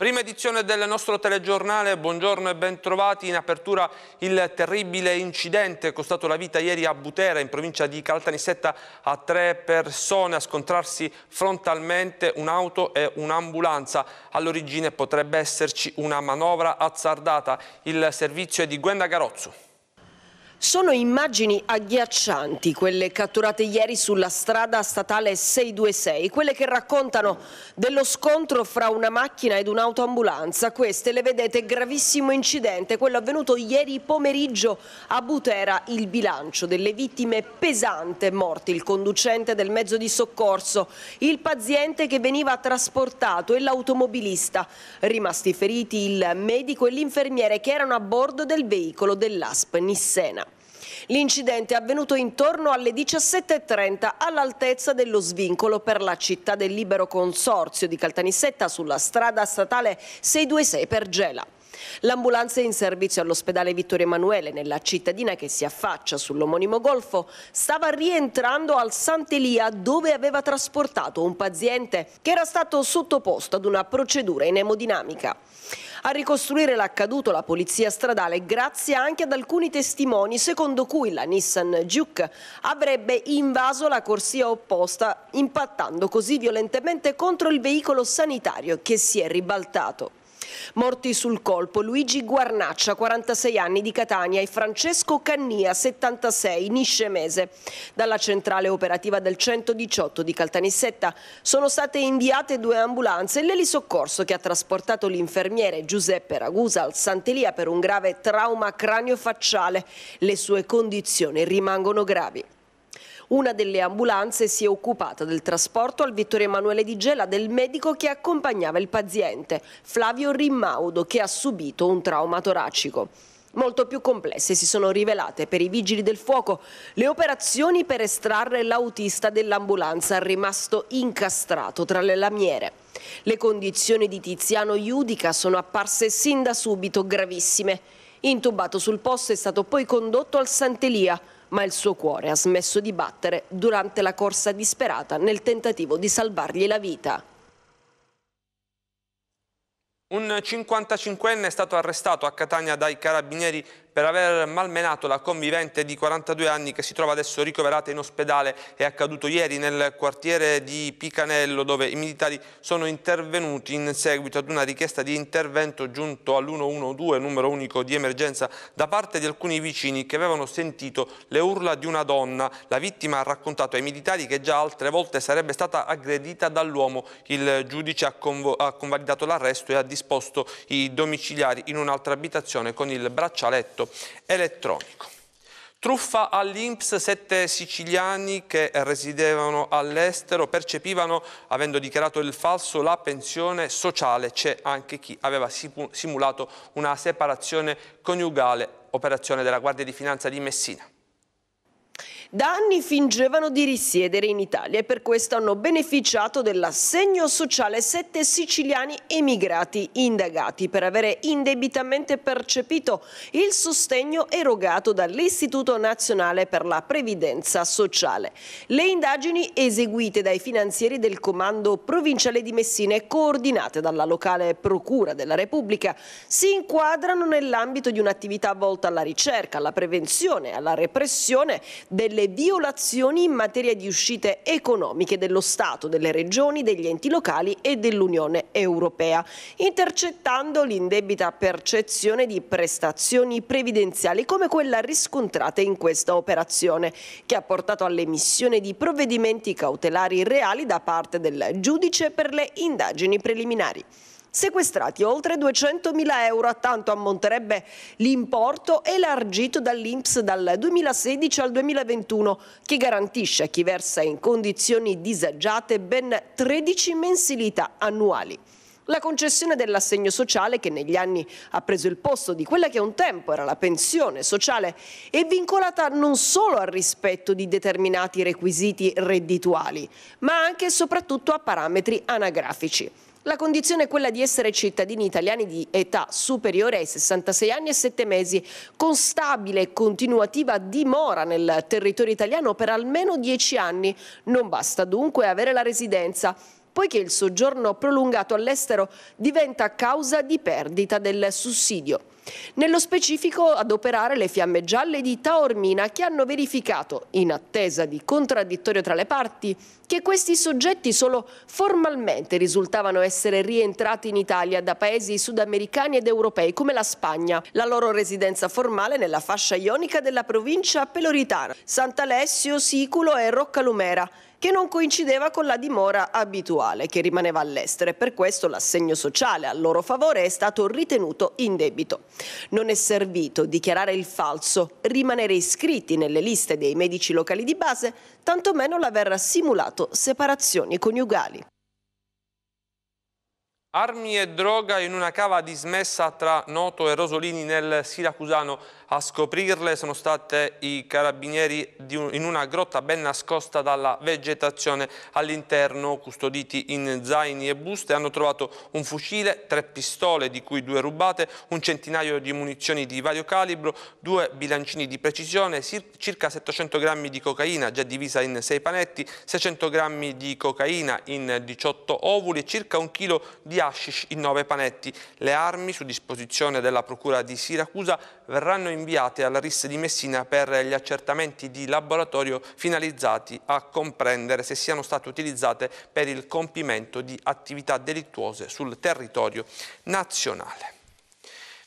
Prima edizione del nostro telegiornale, buongiorno e bentrovati. In apertura il terribile incidente costato la vita ieri a Butera in provincia di Caltanissetta a tre persone a scontrarsi frontalmente un'auto e un'ambulanza. All'origine potrebbe esserci una manovra azzardata. Il servizio è di Gwenda Garozzo. Sono immagini agghiaccianti quelle catturate ieri sulla strada statale 626, quelle che raccontano dello scontro fra una macchina ed un'autoambulanza. Queste le vedete, gravissimo incidente, quello avvenuto ieri pomeriggio a Butera, il bilancio delle vittime pesante, morti il conducente del mezzo di soccorso, il paziente che veniva trasportato e l'automobilista. Rimasti feriti il medico e l'infermiere che erano a bordo del veicolo dell'ASP Nissena. L'incidente è avvenuto intorno alle 17.30 all'altezza dello svincolo per la città del libero consorzio di Caltanissetta sulla strada statale 626 per Gela. L'ambulanza in servizio all'ospedale Vittorio Emanuele nella cittadina che si affaccia sull'omonimo golfo stava rientrando al Sant'Elia dove aveva trasportato un paziente che era stato sottoposto ad una procedura in emodinamica. A ricostruire l'accaduto la polizia stradale grazie anche ad alcuni testimoni secondo cui la Nissan Juke avrebbe invaso la corsia opposta impattando così violentemente contro il veicolo sanitario che si è ribaltato. Morti sul colpo Luigi Guarnaccia, 46 anni di Catania e Francesco Cannia, 76, niscemese. Dalla centrale operativa del 118 di Caltanissetta sono state inviate due ambulanze e l'elisoccorso che ha trasportato l'infermiere Giuseppe Ragusa al Sant'Elia per un grave trauma craniofacciale. Le sue condizioni rimangono gravi. Una delle ambulanze si è occupata del trasporto al Vittorio Emanuele di Gela del medico che accompagnava il paziente, Flavio Rimmaudo, che ha subito un trauma toracico. Molto più complesse si sono rivelate per i vigili del fuoco le operazioni per estrarre l'autista dell'ambulanza rimasto incastrato tra le lamiere. Le condizioni di Tiziano Iudica sono apparse sin da subito gravissime. Intubato sul posto è stato poi condotto al Sant'Elia, ma il suo cuore ha smesso di battere durante la corsa disperata nel tentativo di salvargli la vita. Un 55enne è stato arrestato a Catania dai carabinieri per aver malmenato la convivente di 42 anni che si trova adesso ricoverata in ospedale. È accaduto ieri nel quartiere di Picanello dove i militari sono intervenuti in seguito ad una richiesta di intervento giunto all'112, numero unico di emergenza, da parte di alcuni vicini che avevano sentito le urla di una donna. La vittima ha raccontato ai militari che già altre volte sarebbe stata aggredita dall'uomo. Il giudice ha, ha convalidato l'arresto e ha disposto i domiciliari in un'altra abitazione con il braccialetto elettronico. Truffa all'Inps, sette siciliani che residevano all'estero percepivano, avendo dichiarato il falso, la pensione sociale. C'è anche chi aveva simulato una separazione coniugale, operazione della Guardia di Finanza di Messina. Da anni fingevano di risiedere in Italia e per questo hanno beneficiato dell'assegno sociale sette siciliani emigrati indagati per avere indebitamente percepito il sostegno erogato dall'Istituto Nazionale per la Previdenza Sociale. Le indagini eseguite dai finanzieri del Comando Provinciale di Messina e coordinate dalla locale Procura della Repubblica si inquadrano nell'ambito di un'attività volta alla ricerca, alla prevenzione e alla repressione delle delle violazioni in materia di uscite economiche dello Stato, delle regioni, degli enti locali e dell'Unione Europea, intercettando l'indebita percezione di prestazioni previdenziali come quella riscontrata in questa operazione, che ha portato all'emissione di provvedimenti cautelari reali da parte del giudice per le indagini preliminari sequestrati oltre 200.000 euro, a tanto ammonterebbe l'importo elargito dall'Inps dal 2016 al 2021, che garantisce a chi versa in condizioni disagiate ben 13 mensilità annuali. La concessione dell'assegno sociale, che negli anni ha preso il posto di quella che un tempo era la pensione sociale, è vincolata non solo al rispetto di determinati requisiti reddituali, ma anche e soprattutto a parametri anagrafici. La condizione è quella di essere cittadini italiani di età superiore ai 66 anni e 7 mesi, con stabile e continuativa dimora nel territorio italiano per almeno 10 anni. Non basta dunque avere la residenza poiché il soggiorno prolungato all'estero diventa causa di perdita del sussidio. Nello specifico ad operare le fiamme gialle di Taormina che hanno verificato, in attesa di contraddittorio tra le parti, che questi soggetti solo formalmente risultavano essere rientrati in Italia da paesi sudamericani ed europei come la Spagna. La loro residenza formale nella fascia ionica della provincia peloritana, Sant'Alessio, Siculo e Roccalumera che non coincideva con la dimora abituale che rimaneva all'estero e per questo l'assegno sociale a loro favore è stato ritenuto in debito. Non è servito dichiarare il falso, rimanere iscritti nelle liste dei medici locali di base, tantomeno l'aver simulato separazioni coniugali. Armi e droga in una cava dismessa tra Noto e Rosolini nel Siracusano. A scoprirle sono state i carabinieri in una grotta ben nascosta dalla vegetazione. All'interno, custoditi in zaini e buste, hanno trovato un fucile, tre pistole, di cui due rubate, un centinaio di munizioni di vario calibro, due bilancini di precisione, circa 700 grammi di cocaina, già divisa in sei panetti, 600 grammi di cocaina in 18 ovuli e circa un chilo di hashish in nove panetti. Le armi, su disposizione della Procura di Siracusa, verranno inviate alla RIS di Messina per gli accertamenti di laboratorio finalizzati a comprendere se siano state utilizzate per il compimento di attività delittuose sul territorio nazionale.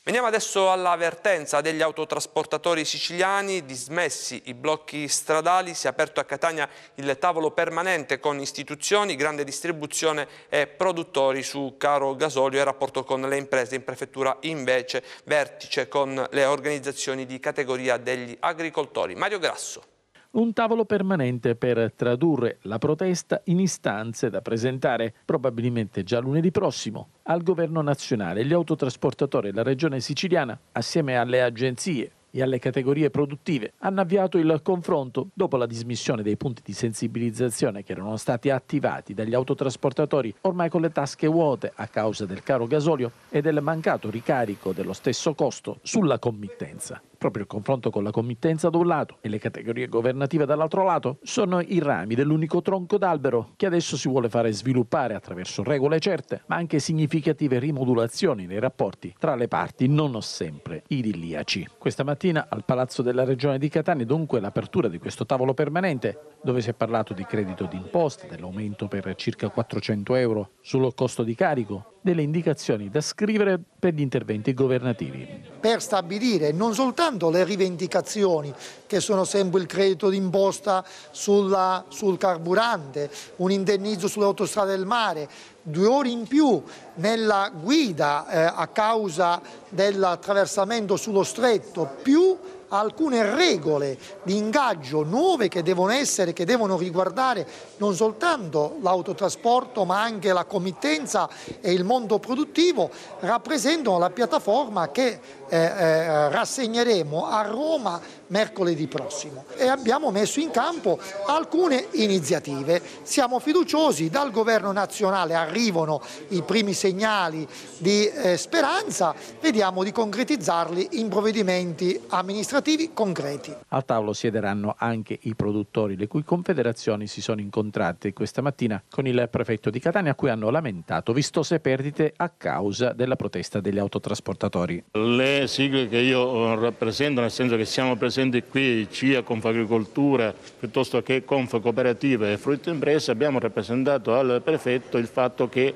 Veniamo adesso all'avvertenza degli autotrasportatori siciliani, dismessi i blocchi stradali, si è aperto a Catania il tavolo permanente con istituzioni, grande distribuzione e produttori su caro gasolio e rapporto con le imprese. In prefettura invece vertice con le organizzazioni di categoria degli agricoltori. Mario Grasso un tavolo permanente per tradurre la protesta in istanze da presentare probabilmente già lunedì prossimo al governo nazionale, gli autotrasportatori e la regione siciliana assieme alle agenzie e alle categorie produttive hanno avviato il confronto dopo la dismissione dei punti di sensibilizzazione che erano stati attivati dagli autotrasportatori ormai con le tasche vuote a causa del caro gasolio e del mancato ricarico dello stesso costo sulla committenza. Proprio il confronto con la committenza da un lato e le categorie governative dall'altro lato sono i rami dell'unico tronco d'albero che adesso si vuole fare sviluppare attraverso regole certe, ma anche significative rimodulazioni nei rapporti tra le parti non sempre idilliaci. Questa mattina al Palazzo della Regione di Catania dunque l'apertura di questo tavolo permanente dove si è parlato di credito d'imposta, dell'aumento per circa 400 euro sul costo di carico, delle indicazioni da scrivere per gli interventi governativi. Per stabilire non soltanto le rivendicazioni che sono sempre il credito d'imposta sul carburante, un indennizzo sulle autostrade del mare, due ore in più nella guida eh, a causa dell'attraversamento sullo stretto, più alcune regole di ingaggio nuove che devono essere, che devono riguardare non soltanto l'autotrasporto ma anche la committenza e il mondo produttivo, rappresentano la piattaforma che eh, eh, rassegneremo a Roma mercoledì prossimo e abbiamo messo in campo alcune iniziative. Siamo fiduciosi, dal governo nazionale arrivano i primi segnali di eh, speranza, vediamo di concretizzarli in provvedimenti amministrativi concreti. Al tavolo siederanno anche i produttori, le cui confederazioni si sono incontrate questa mattina con il prefetto di Catania, a cui hanno lamentato vistose perdite a causa della protesta degli autotrasportatori. Le tre sigle che io eh, rappresento, nel senso che siamo presenti qui, CIA, Confagricoltura, piuttosto che Confcooperativa e Frutto Impresa, abbiamo rappresentato al prefetto il fatto che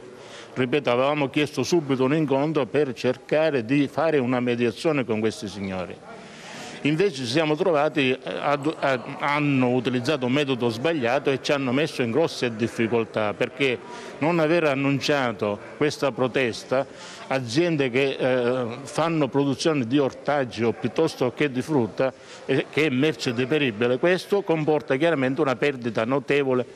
ripeto, avevamo chiesto subito un incontro per cercare di fare una mediazione con questi signori invece ci siamo trovati, eh, eh, hanno utilizzato un metodo sbagliato e ci hanno messo in grosse difficoltà perché non aver annunciato questa protesta aziende che eh, fanno produzione di ortaggio piuttosto che di frutta eh, che è merce deperibile, questo comporta chiaramente una perdita notevole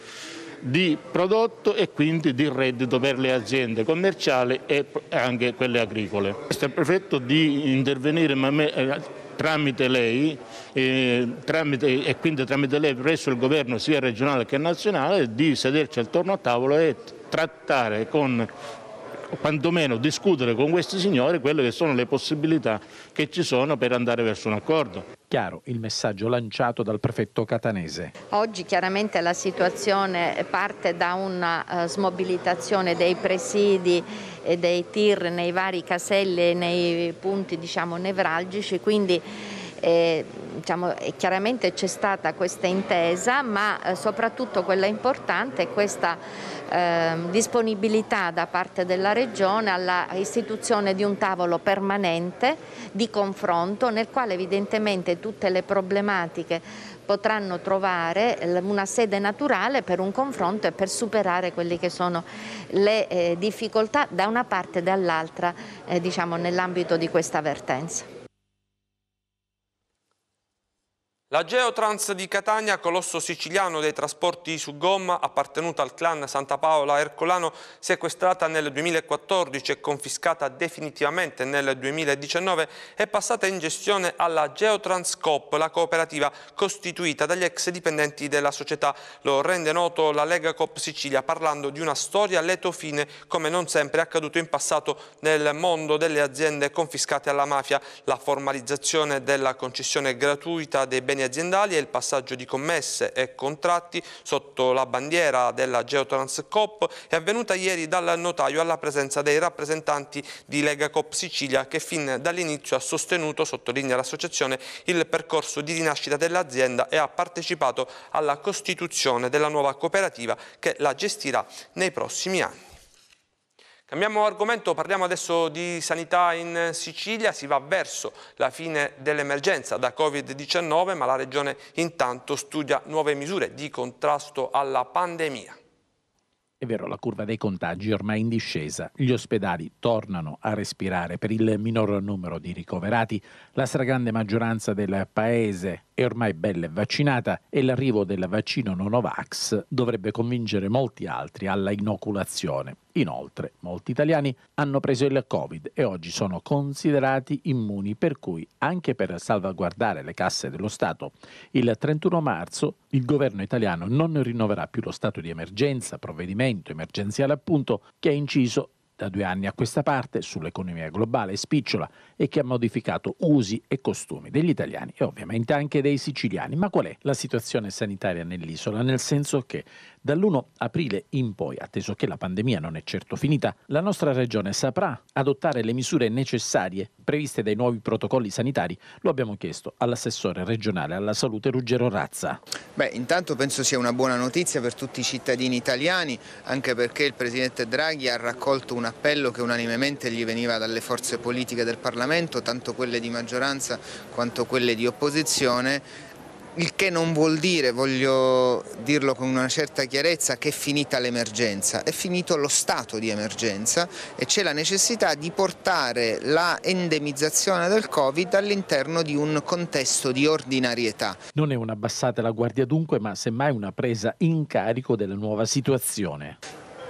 di prodotto e quindi di reddito per le aziende commerciali e anche quelle agricole. Questo è prefetto di intervenire eh, tramite lei eh, tramite, e quindi tramite lei presso il governo sia regionale che nazionale di sederci attorno a tavolo e trattare con o quantomeno discutere con questi signori quelle che sono le possibilità che ci sono per andare verso un accordo. Chiaro il messaggio lanciato dal prefetto catanese. Oggi chiaramente la situazione parte da una eh, smobilitazione dei presidi e dei tir nei vari caselli e nei punti diciamo, nevralgici, quindi eh, diciamo, chiaramente c'è stata questa intesa, ma eh, soprattutto quella importante è questa eh, disponibilità da parte della Regione all'istituzione di un tavolo permanente di confronto nel quale evidentemente tutte le problematiche potranno trovare ehm, una sede naturale per un confronto e per superare quelle che sono le eh, difficoltà da una parte e dall'altra eh, diciamo, nell'ambito di questa vertenza. La Geotrans di Catania, colosso siciliano dei trasporti su gomma, appartenuta al clan Santa Paola Ercolano, sequestrata nel 2014 e confiscata definitivamente nel 2019, è passata in gestione alla Geotrans Coop, la cooperativa costituita dagli ex dipendenti della società. Lo rende noto la Lega Coop Sicilia parlando di una storia a letto fine, come non sempre accaduto in passato nel mondo delle aziende confiscate alla mafia. La formalizzazione della concessione gratuita dei beni relazioni aziendali e il passaggio di commesse e contratti sotto la bandiera della Geotrans Coop è avvenuta ieri dal notaio alla presenza dei rappresentanti di Legacop Sicilia che fin dall'inizio ha sostenuto, sottolinea l'associazione, il percorso di rinascita dell'azienda e ha partecipato alla costituzione della nuova cooperativa che la gestirà nei prossimi anni. Cambiamo argomento, parliamo adesso di sanità in Sicilia, si va verso la fine dell'emergenza da Covid-19 ma la Regione intanto studia nuove misure di contrasto alla pandemia. È vero, la curva dei contagi è ormai in discesa, gli ospedali tornano a respirare per il minor numero di ricoverati, la stragrande maggioranza del paese è ormai bella e vaccinata e l'arrivo del vaccino Nonovax dovrebbe convincere molti altri alla inoculazione. Inoltre, molti italiani hanno preso il Covid e oggi sono considerati immuni, per cui, anche per salvaguardare le casse dello Stato, il 31 marzo il governo italiano non rinnoverà più lo stato di emergenza, provvedimento emergenziale appunto, che ha inciso da due anni a questa parte sull'economia globale spicciola e che ha modificato usi e costumi degli italiani e ovviamente anche dei siciliani. Ma qual è la situazione sanitaria nell'isola? Nel senso che Dall'1 aprile in poi, atteso che la pandemia non è certo finita, la nostra regione saprà adottare le misure necessarie previste dai nuovi protocolli sanitari. Lo abbiamo chiesto all'assessore regionale alla salute Ruggero Razza. Beh, intanto penso sia una buona notizia per tutti i cittadini italiani, anche perché il presidente Draghi ha raccolto un appello che unanimemente gli veniva dalle forze politiche del Parlamento, tanto quelle di maggioranza quanto quelle di opposizione il che non vuol dire, voglio dirlo con una certa chiarezza, che è finita l'emergenza, è finito lo stato di emergenza e c'è la necessità di portare la endemizzazione del Covid all'interno di un contesto di ordinarietà. Non è una abbassata la guardia dunque, ma semmai una presa in carico della nuova situazione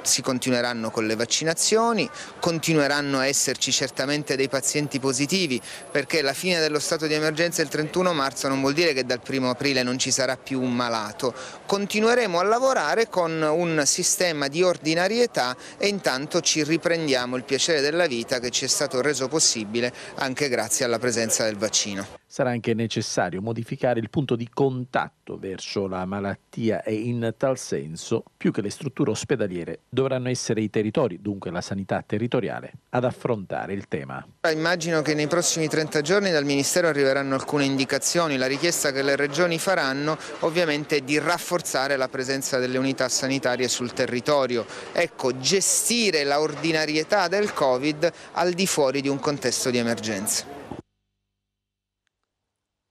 si continueranno con le vaccinazioni, continueranno a esserci certamente dei pazienti positivi perché la fine dello stato di emergenza il 31 marzo non vuol dire che dal 1 aprile non ci sarà più un malato, continueremo a lavorare con un sistema di ordinarietà e intanto ci riprendiamo il piacere della vita che ci è stato reso possibile anche grazie alla presenza del vaccino sarà anche necessario modificare il punto di contatto verso la malattia e in tal senso, più che le strutture ospedaliere, dovranno essere i territori, dunque la sanità territoriale, ad affrontare il tema. Immagino che nei prossimi 30 giorni dal Ministero arriveranno alcune indicazioni, la richiesta che le regioni faranno ovviamente è di rafforzare la presenza delle unità sanitarie sul territorio. Ecco, gestire la ordinarietà del Covid al di fuori di un contesto di emergenza.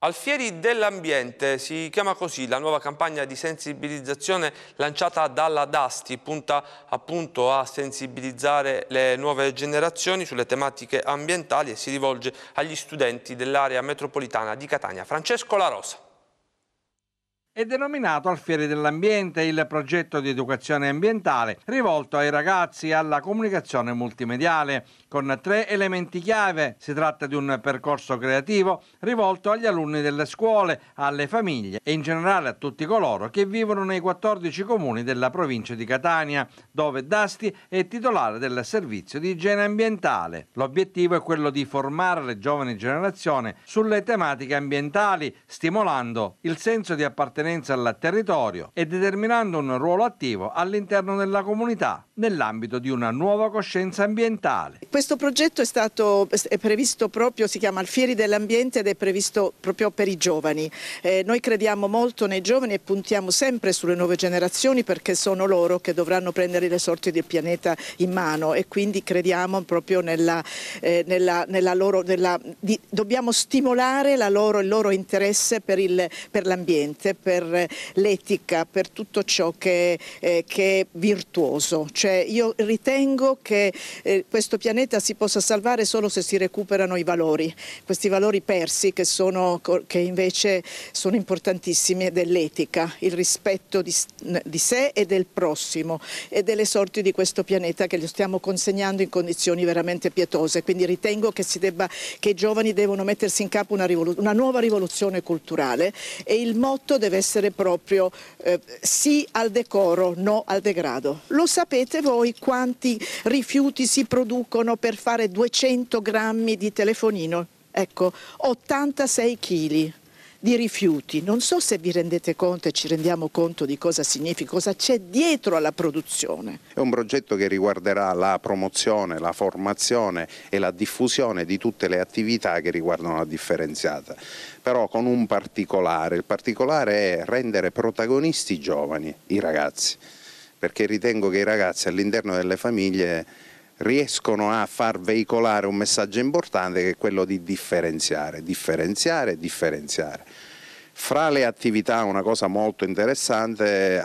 Alfieri dell'Ambiente si chiama così la nuova campagna di sensibilizzazione lanciata dalla Dasti, punta appunto a sensibilizzare le nuove generazioni sulle tematiche ambientali e si rivolge agli studenti dell'area metropolitana di Catania. Francesco La Rosa. È denominato Alfieri dell'Ambiente il progetto di educazione ambientale rivolto ai ragazzi alla comunicazione multimediale con tre elementi chiave. Si tratta di un percorso creativo rivolto agli alunni delle scuole, alle famiglie e in generale a tutti coloro che vivono nei 14 comuni della provincia di Catania, dove Dasti è titolare del servizio di igiene ambientale. L'obiettivo è quello di formare le giovani generazioni sulle tematiche ambientali, stimolando il senso di appartenenza al territorio e determinando un ruolo attivo all'interno della comunità nell'ambito di una nuova coscienza ambientale. Questo progetto è, stato, è previsto proprio, si chiama Alfieri dell'Ambiente ed è previsto proprio per i giovani. Eh, noi crediamo molto nei giovani e puntiamo sempre sulle nuove generazioni perché sono loro che dovranno prendere le sorti del pianeta in mano e quindi crediamo proprio nella, eh, nella, nella loro... Nella, di, dobbiamo stimolare loro, il loro interesse per, l'ambiente, per l'etica, per, per tutto ciò che, eh, che è virtuoso. Cioè, io ritengo che eh, questo pianeta vita si possa salvare solo se si recuperano i valori, questi valori persi che, sono, che invece sono importantissimi dell'etica, il rispetto di, di sé e del prossimo e delle sorti di questo pianeta che lo stiamo consegnando in condizioni veramente pietose. Quindi ritengo che, debba, che i giovani devono mettersi in capo una, una, nuova rivoluzione culturale e il motto deve essere proprio eh, sì al decoro, no al degrado. Lo sapete voi quanti rifiuti si producono per fare 200 grammi di telefonino. Ecco, 86 kg di rifiuti. Non so se vi rendete conto e ci rendiamo conto di cosa significa, cosa c'è dietro alla produzione. È un progetto che riguarderà la promozione, la formazione e la diffusione di tutte le attività che riguardano la differenziata, però con un particolare. Il particolare è rendere protagonisti i giovani, i ragazzi, perché ritengo che i ragazzi all'interno delle famiglie riescono a far veicolare un messaggio importante che è quello di differenziare, differenziare, differenziare. Fra le attività, una cosa molto interessante,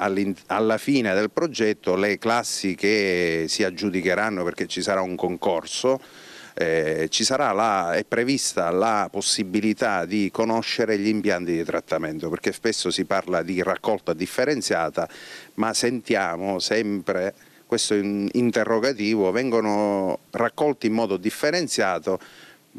alla fine del progetto le classi che si aggiudicheranno perché ci sarà un concorso, eh, la, è prevista la possibilità di conoscere gli impianti di trattamento perché spesso si parla di raccolta differenziata ma sentiamo sempre questo interrogativo, vengono raccolti in modo differenziato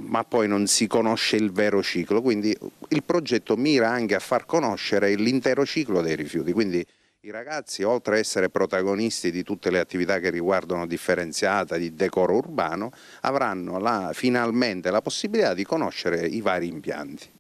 ma poi non si conosce il vero ciclo, quindi il progetto mira anche a far conoscere l'intero ciclo dei rifiuti, quindi i ragazzi oltre a essere protagonisti di tutte le attività che riguardano differenziata, di decoro urbano, avranno la, finalmente la possibilità di conoscere i vari impianti.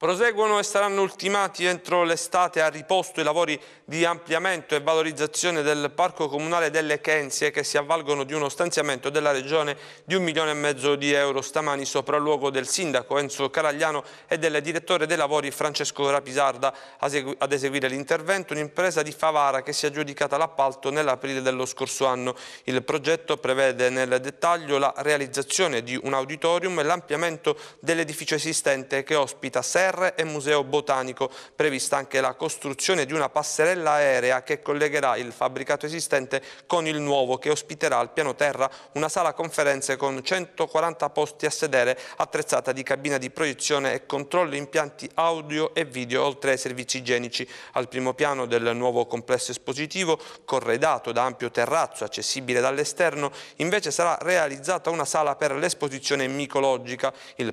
Proseguono e saranno ultimati entro l'estate a riposto i lavori di ampliamento e valorizzazione del Parco Comunale delle Kenzie che si avvalgono di uno stanziamento della Regione di un milione e mezzo di euro stamani sopra il luogo del Sindaco Enzo Caragliano e del Direttore dei Lavori Francesco Rapisarda ad eseguire l'intervento un'impresa di Favara che si è aggiudicata l'appalto nell'aprile dello scorso anno. Il progetto prevede nel dettaglio la realizzazione di un auditorium e l'ampliamento dell'edificio esistente che ospita serra Terre e Museo Botanico, prevista anche la costruzione di una passerella aerea che collegherà il fabbricato esistente con il nuovo che ospiterà al piano terra una sala conferenze con 140 posti a sedere attrezzata di cabina di proiezione e controllo impianti audio e video oltre ai servizi igienici. Al primo piano del nuovo complesso espositivo, corredato da ampio terrazzo accessibile dall'esterno, invece sarà realizzata una sala per l'esposizione micologica, il,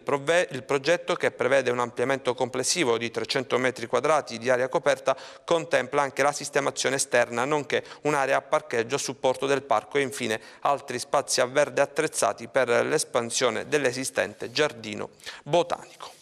il progetto che prevede un ampliamento progetto complessivo di 300 metri quadrati di area coperta contempla anche la sistemazione esterna, nonché un'area a parcheggio a supporto del parco e infine altri spazi a verde attrezzati per l'espansione dell'esistente giardino botanico.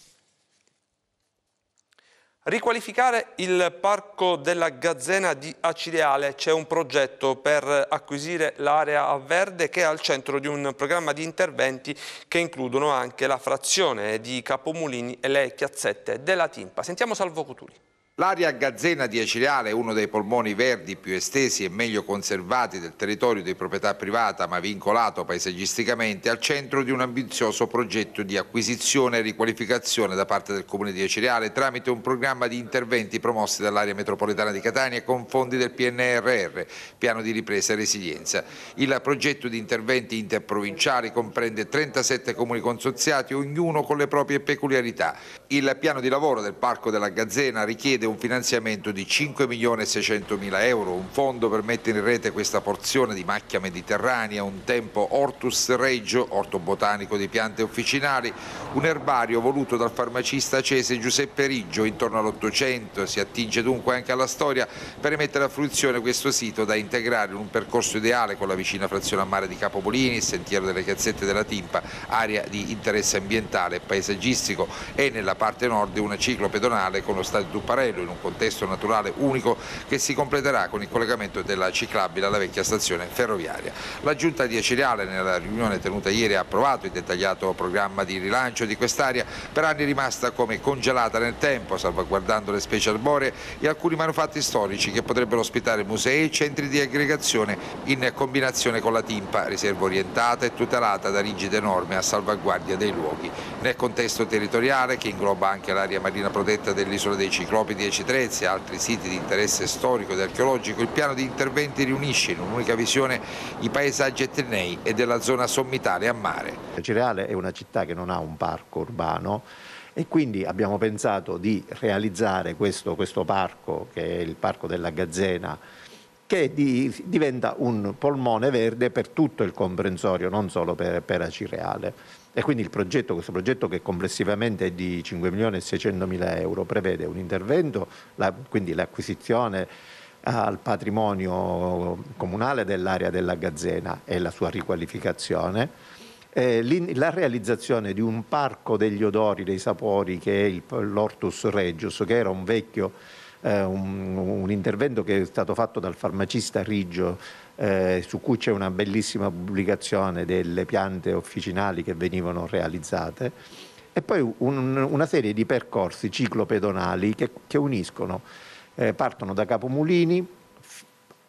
Riqualificare il parco della Gazzena di Acireale c'è un progetto per acquisire l'area a verde che è al centro di un programma di interventi che includono anche la frazione di Capomulini e le chiazzette della Timpa. Sentiamo Salvo Cutuli. L'area gazzena di Acireale è uno dei polmoni verdi più estesi e meglio conservati del territorio di proprietà privata ma vincolato paesaggisticamente al centro di un ambizioso progetto di acquisizione e riqualificazione da parte del comune di Acireale tramite un programma di interventi promossi dall'area metropolitana di Catania con fondi del PNRR, piano di ripresa e resilienza. Il progetto di interventi interprovinciali comprende 37 comuni consorziati, ognuno con le proprie peculiarità. Il piano di lavoro del Parco della Gazzena richiede prevede un finanziamento di 5.600.000 euro, un fondo per mettere in rete questa porzione di macchia mediterranea, un tempo ortus regio, orto botanico di piante officinali, un erbario voluto dal farmacista cese Giuseppe Riggio intorno all'Ottocento, si attinge dunque anche alla storia per mettere a fruizione questo sito da integrare in un percorso ideale con la vicina frazione a mare di Capobolini, il sentiero delle Chiazzette della Timpa, area di interesse ambientale e paesaggistico e nella parte nord una ciclo pedonale con lo stadio Tupparello Castello in un contesto naturale unico che si completerà con il collegamento della ciclabile alla vecchia stazione ferroviaria. La giunta di Aceriale nella riunione tenuta ieri ha approvato il dettagliato programma di rilancio di quest'area per anni rimasta come congelata nel tempo salvaguardando le specie arboree e alcuni manufatti storici che potrebbero ospitare musei e centri di aggregazione in combinazione con la timpa, riserva orientata e tutelata da rigide norme a salvaguardia dei luoghi. Nel contesto territoriale che ingloba anche l'area marina protetta dell'isola dei Ciclopidi di Ecitrezzi e altri siti di interesse storico ed archeologico, il piano di interventi riunisce in un'unica visione i paesaggi etnei e della zona sommitale a mare. Cireale è una città che non ha un parco urbano e quindi abbiamo pensato di realizzare questo, questo parco, che è il Parco della Gazzena, che di, diventa un polmone verde per tutto il comprensorio, non solo per, per Acireale. E quindi il progetto, questo progetto che complessivamente è di 5 milioni e 600 mila euro, prevede un intervento, la, quindi l'acquisizione eh, al patrimonio comunale dell'area della Gazzena e la sua riqualificazione, eh, la realizzazione di un parco degli odori, dei sapori che è il, l'Ortus Regius, che era un vecchio, eh, un, un intervento che è stato fatto dal farmacista Riggio eh, su cui c'è una bellissima pubblicazione delle piante officinali che venivano realizzate, e poi un, una serie di percorsi ciclopedonali che, che uniscono, eh, partono da Capomulini,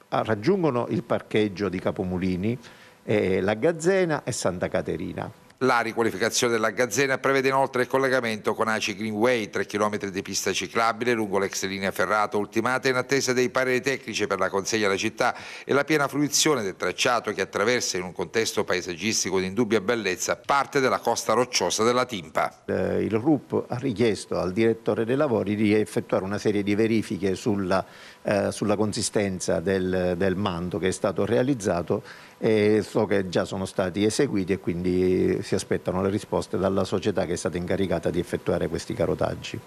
ah, raggiungono il parcheggio di Capomulini, eh, la Gazzena e Santa Caterina. La riqualificazione della Gazzena prevede inoltre il collegamento con Aci Greenway, 3 km di pista ciclabile lungo l'ex linea ferrata ultimata in attesa dei pareri tecnici per la consegna alla città e la piena fruizione del tracciato che attraversa in un contesto paesaggistico di indubbia bellezza parte della costa rocciosa della Timpa. Eh, il RUP ha richiesto al direttore dei lavori di effettuare una serie di verifiche sulla eh, sulla consistenza del, del manto che è stato realizzato e so che già sono stati eseguiti e quindi si aspettano le risposte dalla società che è stata incaricata di effettuare questi carotaggi.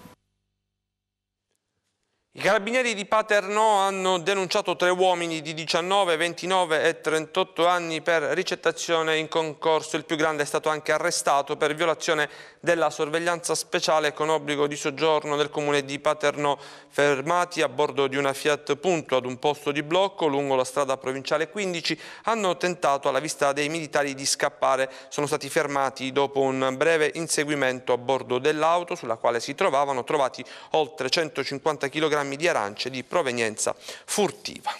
I carabinieri di Paterno hanno denunciato tre uomini di 19, 29 e 38 anni per ricettazione in concorso. Il più grande è stato anche arrestato per violazione della sorveglianza speciale con obbligo di soggiorno nel comune di Paternò fermati a bordo di una Fiat Punto ad un posto di blocco lungo la strada provinciale 15 hanno tentato alla vista dei militari di scappare. Sono stati fermati dopo un breve inseguimento a bordo dell'auto sulla quale si trovavano trovati oltre 150 kg di arance di provenienza furtiva.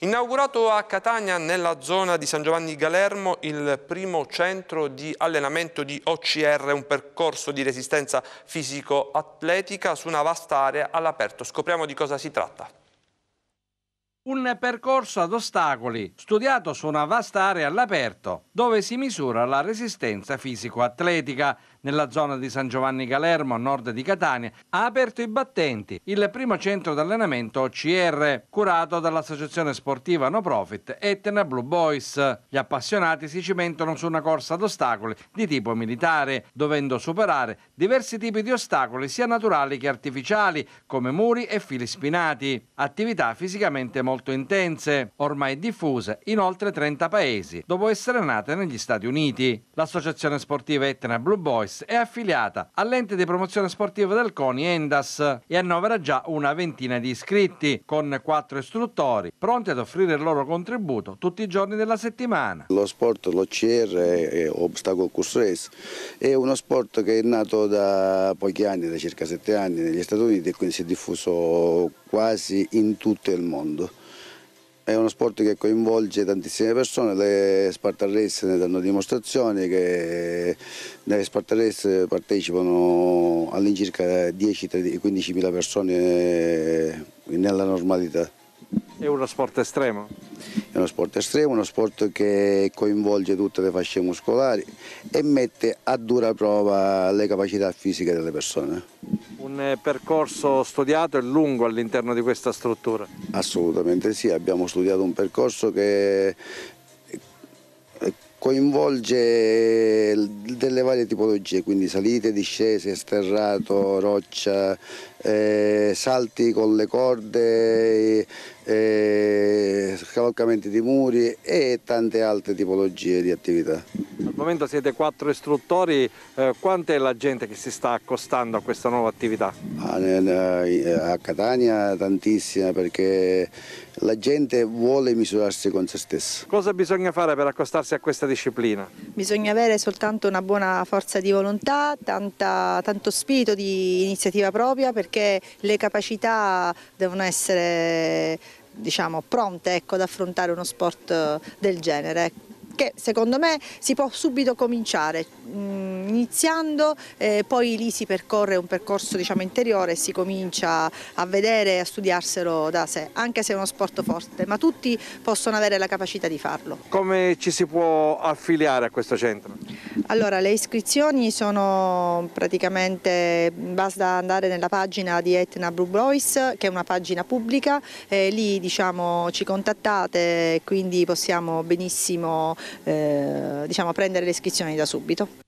Inaugurato a Catania, nella zona di San Giovanni Galermo, il primo centro di allenamento di OCR, un percorso di resistenza fisico-atletica su una vasta area all'aperto. Scopriamo di cosa si tratta. Un percorso ad ostacoli, studiato su una vasta area all'aperto, dove si misura la resistenza fisico-atletica, nella zona di San Giovanni Galermo, a nord di Catania, ha aperto i battenti, il primo centro d'allenamento OCR, curato dall'associazione sportiva no profit Etna Blue Boys. Gli appassionati si cimentano su una corsa ad ostacoli di tipo militare, dovendo superare diversi tipi di ostacoli sia naturali che artificiali, come muri e fili spinati. Attività fisicamente molto intense, ormai diffuse in oltre 30 paesi, dopo essere nate negli Stati Uniti. L'associazione sportiva Etna Blue Boys Express è affiliata all'ente di promozione sportiva del CONI Endas e annovera già una ventina di iscritti, con quattro istruttori pronti ad offrire il loro contributo tutti i giorni della settimana. Lo sport, l'OCR, Obstacle Curse è uno sport che è nato da pochi anni, da circa sette anni negli Stati Uniti e quindi si è diffuso quasi in tutto il mondo. È uno sport che coinvolge tantissime persone, le Spartan Race ne danno dimostrazioni che nelle Spartan Race partecipano all'incirca 10-15 mila persone nella normalità. È uno sport estremo? È uno sport estremo, uno sport che coinvolge tutte le fasce muscolari e mette a dura prova le capacità fisiche delle persone. Un eh, percorso studiato e lungo all'interno di questa struttura? Assolutamente sì, abbiamo studiato un percorso che eh, coinvolge eh, delle varie tipologie, quindi salite, discese, sterrato, roccia, eh, salti con le corde, eh, eh, scavalcamenti di muri e tante altre tipologie di attività. Al momento siete quattro istruttori, eh, quanta è la gente che si sta accostando a questa nuova attività? Ah, eh, a Catania tantissima perché la gente vuole misurarsi con se stessa. Cosa bisogna fare per accostarsi a questa disciplina? Bisogna avere soltanto una buona forza di volontà, tanta, tanto spirito di iniziativa propria perché perché le capacità devono essere diciamo, pronte ecco, ad affrontare uno sport eh, del genere che secondo me si può subito cominciare mm, iniziando e poi lì si percorre un percorso diciamo, interiore e si comincia a vedere e a studiarselo da sé anche se è uno sport forte ma tutti possono avere la capacità di farlo. Come ci si può affiliare a questo centro? Ehm, allora, le iscrizioni sono praticamente, basta andare nella pagina di Etna Blue Boys, che è una pagina pubblica, e lì diciamo, ci contattate, quindi possiamo benissimo eh, diciamo, prendere le iscrizioni da subito.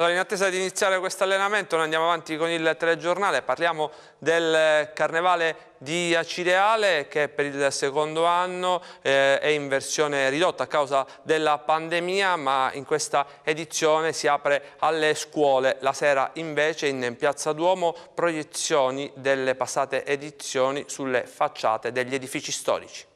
Allora, in attesa di iniziare questo allenamento, noi andiamo avanti con il telegiornale, parliamo del eh, Carnevale di Acireale che per il secondo anno eh, è in versione ridotta a causa della pandemia, ma in questa edizione si apre alle scuole. La sera invece in Piazza Duomo proiezioni delle passate edizioni sulle facciate degli edifici storici.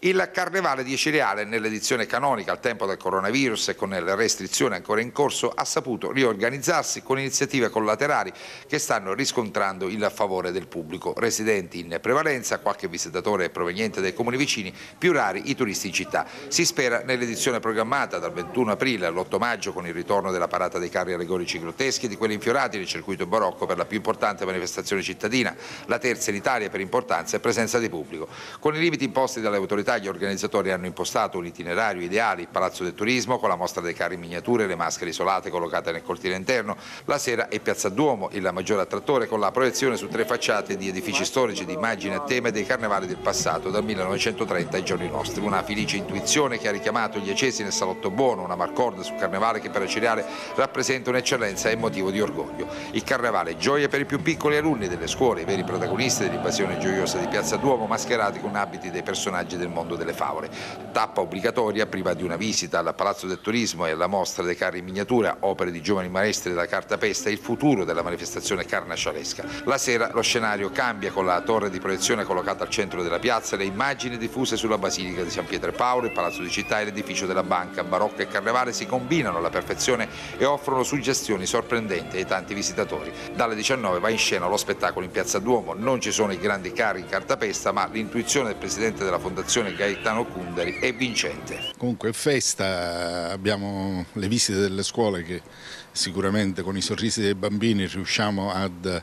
Il carnevale di cereale nell'edizione canonica al tempo del coronavirus e con le restrizioni ancora in corso ha saputo riorganizzarsi con iniziative collaterali che stanno riscontrando il favore del pubblico. Residenti in prevalenza, qualche visitatore proveniente dai comuni vicini, più rari i turisti in città. Si spera nell'edizione programmata dal 21 aprile all'8 maggio con il ritorno della parata dei carri allegorici grotteschi e di quelli infiorati nel circuito barocco per la più importante manifestazione cittadina, la terza in Italia per importanza e presenza di pubblico. Con i limiti imposti dalle autorità gli organizzatori hanno impostato un itinerario ideale, il Palazzo del Turismo con la mostra dei carri miniature le maschere isolate collocate nel cortile interno, la sera è Piazza Duomo, il maggiore attrattore con la proiezione su tre facciate di edifici storici di immagini e teme dei carnevali del passato dal 1930 ai giorni nostri. Una felice intuizione che ha richiamato gli accesi nel Salotto Buono, una marcorda sul carnevale che per Aceriale rappresenta un'eccellenza e motivo di orgoglio. Il carnevale gioia per i più piccoli alunni delle scuole, i veri protagonisti dell'invasione gioiosa di Piazza Duomo mascherati con abiti dei personaggi personaggi del mondo delle favole. Tappa obbligatoria prima di una visita al Palazzo del Turismo e alla mostra dei carri in miniatura, opere di giovani maestri della carta pesta e il futuro della manifestazione carnascialesca. La sera lo scenario cambia con la torre di proiezione collocata al centro della piazza le immagini diffuse sulla Basilica di San Pietro e Paolo, il Palazzo di Città e l'edificio della banca. barocco e Carnevale si combinano alla perfezione e offrono suggestioni sorprendenti ai tanti visitatori. Dalle 19 va in scena lo spettacolo in Piazza Duomo. Non ci sono i grandi carri in carta pesta, ma l'intuizione del presidente della Fondazione Fondazione Gaetano Cundari è vincente. Comunque è festa, abbiamo le visite delle scuole che sicuramente con i sorrisi dei bambini riusciamo ad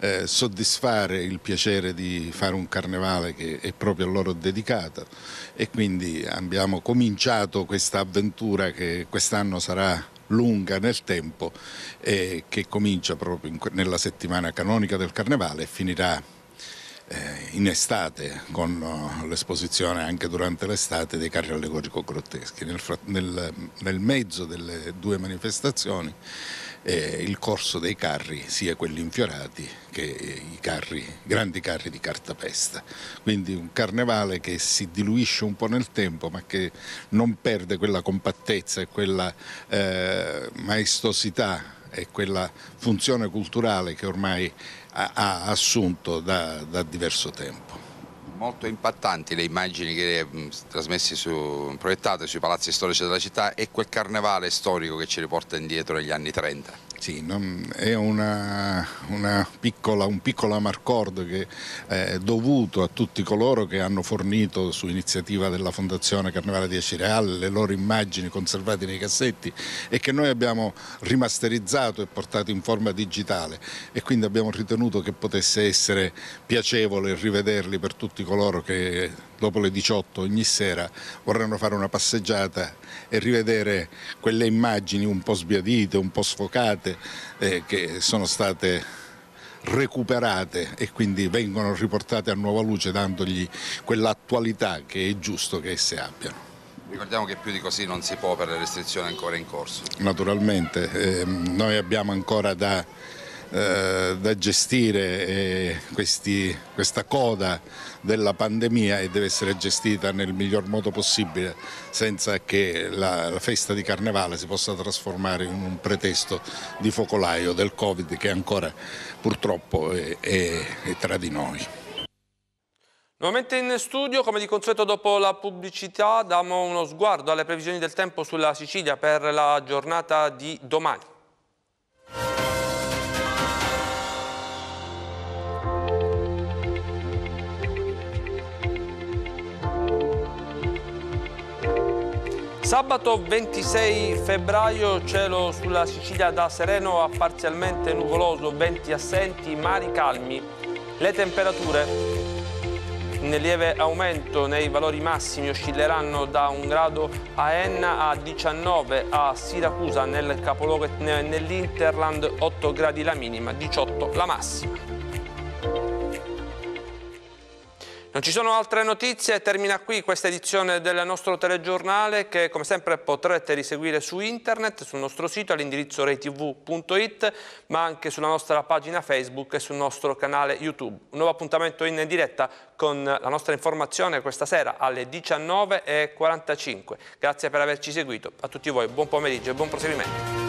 eh, soddisfare il piacere di fare un carnevale che è proprio a loro dedicato e quindi abbiamo cominciato questa avventura che quest'anno sarà lunga nel tempo e che comincia proprio in, nella settimana canonica del carnevale e finirà eh, in estate, con eh, l'esposizione anche durante l'estate dei carri allegorico-grotteschi. Nel, nel, nel, mezzo delle due manifestazioni eh, il corso dei carri, sia quelli infiorati che eh, i carri, grandi carri di cartapesta. Quindi un carnevale che si diluisce un po' nel tempo ma che non perde quella compattezza e quella eh, maestosità e quella funzione culturale che ormai ha assunto da, da diverso tempo. Molto impattanti le immagini che mm, trasmesse su, proiettate sui palazzi storici della città e quel carnevale storico che ci riporta indietro negli anni 30. Sì, è una, una piccola, un piccolo amarcord che è dovuto a tutti coloro che hanno fornito su iniziativa della Fondazione Carnevale di Acireale le loro immagini conservate nei cassetti e che noi abbiamo rimasterizzato e portato in forma digitale e quindi abbiamo ritenuto che potesse essere piacevole rivederli per tutti coloro che dopo le 18 ogni sera vorranno fare una passeggiata e rivedere quelle immagini un po' sbiadite, un po' sfocate eh, che sono state recuperate e quindi vengono riportate a nuova luce dandogli quell'attualità che è giusto che esse abbiano. Ricordiamo che più di così non si può per le restrizioni ancora in corso. Naturalmente, ehm, noi abbiamo ancora da eh, da gestire eh, questi, questa coda della pandemia e deve essere gestita nel miglior modo possibile senza che la, la festa di carnevale si possa trasformare in un pretesto di focolaio del Covid che ancora purtroppo è, è, è tra di noi. Nuovamente in studio, come di consueto dopo la pubblicità, diamo uno sguardo alle previsioni del tempo sulla Sicilia per la giornata di domani. Sabato 26 febbraio, cielo sulla Sicilia da sereno a parzialmente nuvoloso, venti assenti, mari calmi. Le temperature in lieve aumento nei valori massimi oscilleranno da 1 grado a Enna a 19, a Siracusa nel capoluogo e nell'Interland 8 gradi la minima, 18 la massima. Non ci sono altre notizie, termina qui questa edizione del nostro telegiornale che come sempre potrete riseguire su internet, sul nostro sito all'indirizzo reitv.it, ma anche sulla nostra pagina Facebook e sul nostro canale YouTube. Un nuovo appuntamento in diretta con la nostra informazione questa sera alle 19.45. Grazie per averci seguito, a tutti voi buon pomeriggio e buon proseguimento.